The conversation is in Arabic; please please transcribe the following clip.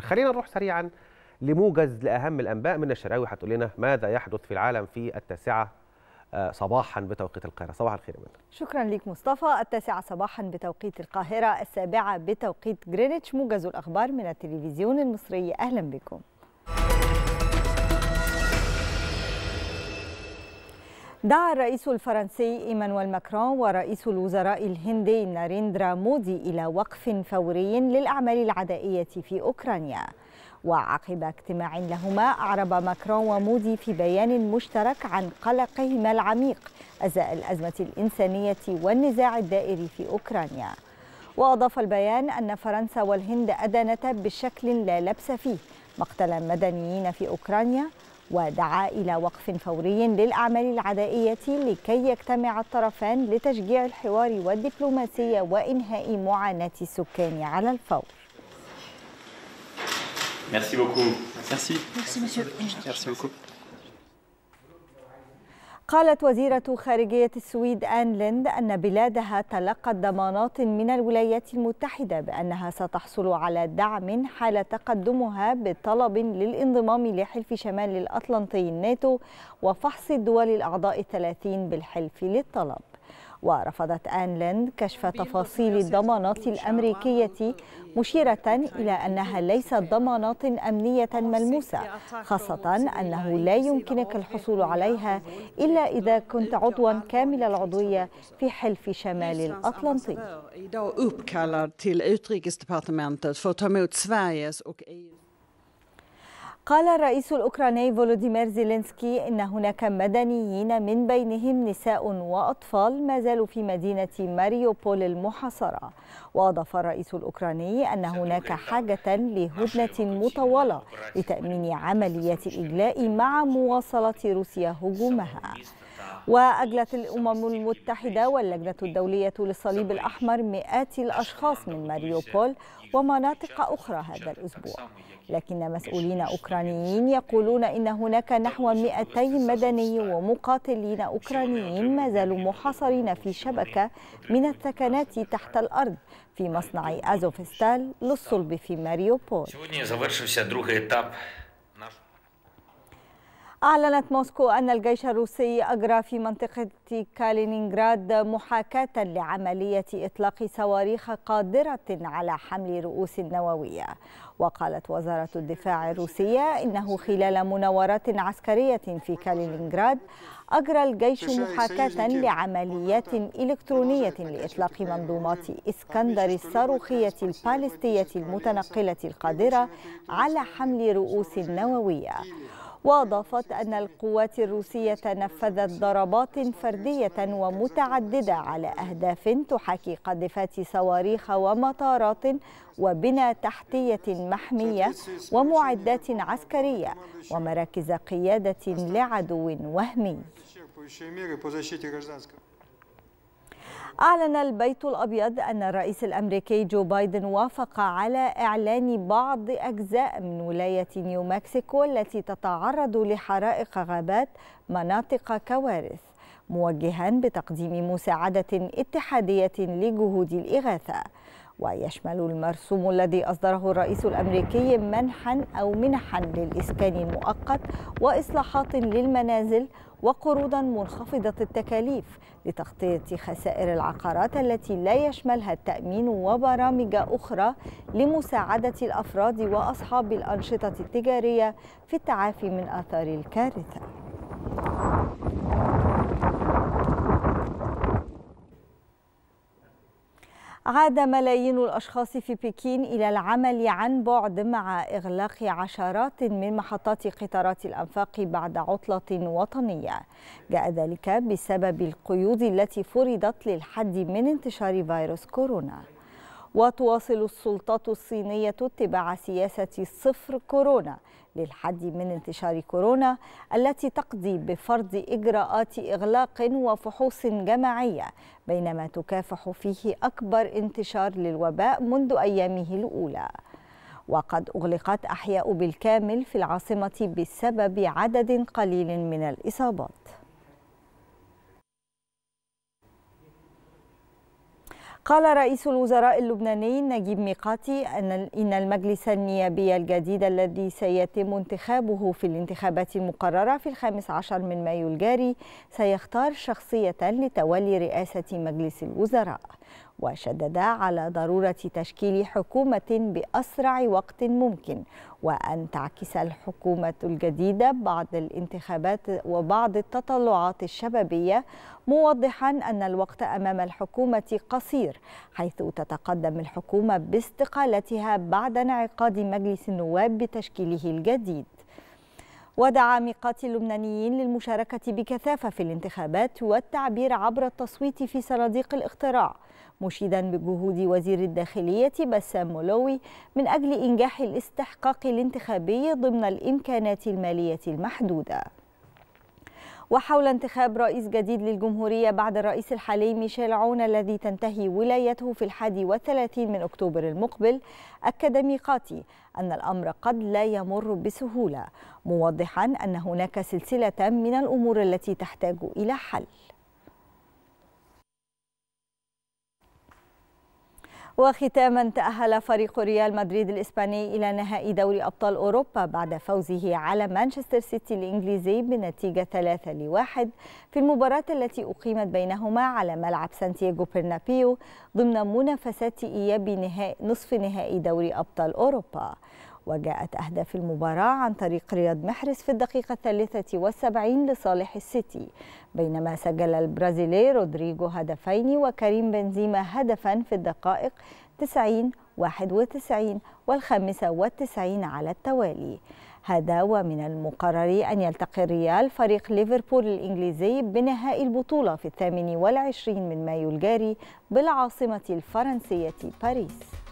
خلينا نروح سريعا لموجز لأهم الأنباء من الشراوي هتقول لنا ماذا يحدث في العالم في التاسعة آه، صباحا بتوقيت القاهرة صباح الخير يا شكرا ليك مصطفى التاسعة صباحا بتوقيت القاهرة السابعة بتوقيت جرينتش موجز الأخبار من التلفزيون المصري أهلا بكم دعا الرئيس الفرنسي إيمانويل ماكرون ورئيس الوزراء الهندي ناريندرا مودي إلى وقف فوري للأعمال العدائية في أوكرانيا وعقب اجتماع لهما أعرب ماكرون ومودي في بيان مشترك عن قلقهما العميق أزاء الأزمة الإنسانية والنزاع الدائري في أوكرانيا وأضاف البيان أن فرنسا والهند أدانتا بشكل لا لبس فيه مقتل مدنيين في أوكرانيا ودعا إلى وقف فوري للأعمال العدائية لكي يجتمع الطرفان لتشجيع الحوار والدبلوماسية وإنهاء معاناة السكان على الفور Merci beaucoup. Merci. Merci, monsieur. Merci beaucoup. قالت وزيرة خارجية السويد آن ليند أن بلادها تلقت ضمانات من الولايات المتحدة بأنها ستحصل على دعم حال تقدمها بطلب للانضمام لحلف شمال الأطلنطي الناتو وفحص الدول الأعضاء الثلاثين بالحلف للطلب ورفضت آن ليند كشف تفاصيل الضمانات الأمريكية مشيرة إلى أنها ليست ضمانات أمنية ملموسة خاصة أنه لا يمكنك الحصول عليها إلا إذا كنت عضوا كامل العضوية في حلف شمال الأطلنطي. قال الرئيس الأوكراني فولوديمير زيلينسكي إن هناك مدنيين من بينهم نساء وأطفال ما زالوا في مدينة ماريوبول المحاصرة وأضاف الرئيس الأوكراني أن هناك حاجة لهدنة مطولة لتأمين عملية الإجلاء مع مواصلة روسيا هجومها وأجلت الأمم المتحدة واللجنة الدولية للصليب الأحمر مئات الأشخاص من ماريوبول ومناطق أخرى هذا الأسبوع لكن مسؤولين أوكرانيين يقولون إن هناك نحو 200 مدني ومقاتلين أوكرانيين ما زالوا محاصرين في شبكة من الثكنات تحت الأرض في مصنع أزوفستال للصلب في ماريوبول أعلنت موسكو أن الجيش الروسي أجرى في منطقة كالينينغراد محاكاة لعملية إطلاق صواريخ قادرة على حمل رؤوس نووية وقالت وزارة الدفاع الروسية إنه خلال مناورات عسكرية في كالينينغراد أجرى الجيش محاكاة لعمليات إلكترونية لإطلاق منظومات إسكندر الصاروخية البالستية المتنقلة القادرة على حمل رؤوس نووية وأضافت أن القوات الروسية نفذت ضربات فردية ومتعددة على أهداف تحاكي قذفات صواريخ ومطارات وبنى تحتية محمية ومعدات عسكرية ومراكز قيادة لعدو وهمي أعلن البيت الأبيض أن الرئيس الأمريكي جو بايدن وافق على إعلان بعض أجزاء من ولاية نيو مكسيكو التي تتعرض لحرائق غابات مناطق كوارث موجها بتقديم مساعدة اتحادية لجهود الإغاثة ويشمل المرسوم الذي أصدره الرئيس الأمريكي منحا أو منحا للإسكان المؤقت وإصلاحات للمنازل وقروضا منخفضة التكاليف لتغطية خسائر العقارات التي لا يشملها التأمين وبرامج أخرى لمساعدة الأفراد وأصحاب الأنشطة التجارية في التعافي من آثار الكارثة. عاد ملايين الأشخاص في بكين إلى العمل عن بعد مع إغلاق عشرات من محطات قطارات الأنفاق بعد عطلة وطنية جاء ذلك بسبب القيود التي فرضت للحد من انتشار فيروس كورونا وتواصل السلطات الصينية اتباع سياسة صفر كورونا للحد من انتشار كورونا التي تقضي بفرض إجراءات إغلاق وفحوص جماعية بينما تكافح فيه أكبر انتشار للوباء منذ أيامه الأولى وقد أغلقت أحياء بالكامل في العاصمة بسبب عدد قليل من الإصابات قال رئيس الوزراء اللبناني نجيب ميقاتي أن المجلس النيابي الجديد الذي سيتم انتخابه في الانتخابات المقررة في الخامس عشر من مايو الجاري سيختار شخصية لتولي رئاسة مجلس الوزراء وشدد على ضرورة تشكيل حكومة بأسرع وقت ممكن وأن تعكس الحكومة الجديدة بعض الانتخابات وبعض التطلعات الشبابية موضحا أن الوقت أمام الحكومة قصير حيث تتقدم الحكومة باستقالتها بعد انعقاد مجلس النواب بتشكيله الجديد ودعا ميقات اللبنانيين للمشاركة بكثافة في الانتخابات والتعبير عبر التصويت في صناديق الاقتراع مشيدا بجهود وزير الداخلية بسام مولوي من أجل إنجاح الاستحقاق الانتخابي ضمن الإمكانات المالية المحدودة وحول انتخاب رئيس جديد للجمهورية بعد الرئيس الحالي ميشيل عون الذي تنتهي ولايته في الحادي والثلاثين من أكتوبر المقبل أكد ميقاتي أن الأمر قد لا يمر بسهولة موضحا أن هناك سلسلة من الأمور التي تحتاج إلى حل وختاما تأهل فريق ريال مدريد الإسباني إلى نهائي دوري أبطال أوروبا بعد فوزه على مانشستر سيتي الإنجليزي بنتيجة 3 لواحد في المباراة التي أقيمت بينهما على ملعب سانتياغو برنابيو ضمن منافسات إياب نصف نهائي دوري أبطال أوروبا وجاءت أهداف المباراة عن طريق رياض محرز في الدقيقة الثالثة والسبعين لصالح السيتي بينما سجل البرازيلي رودريجو هدفين وكريم بنزيما هدفا في الدقائق 90 91 والخامسة والتسعين على التوالي هذا ومن المقرر أن يلتقي الريال فريق ليفربول الإنجليزي بنهائي البطولة في الثامن والعشرين من مايو الجاري بالعاصمة الفرنسية باريس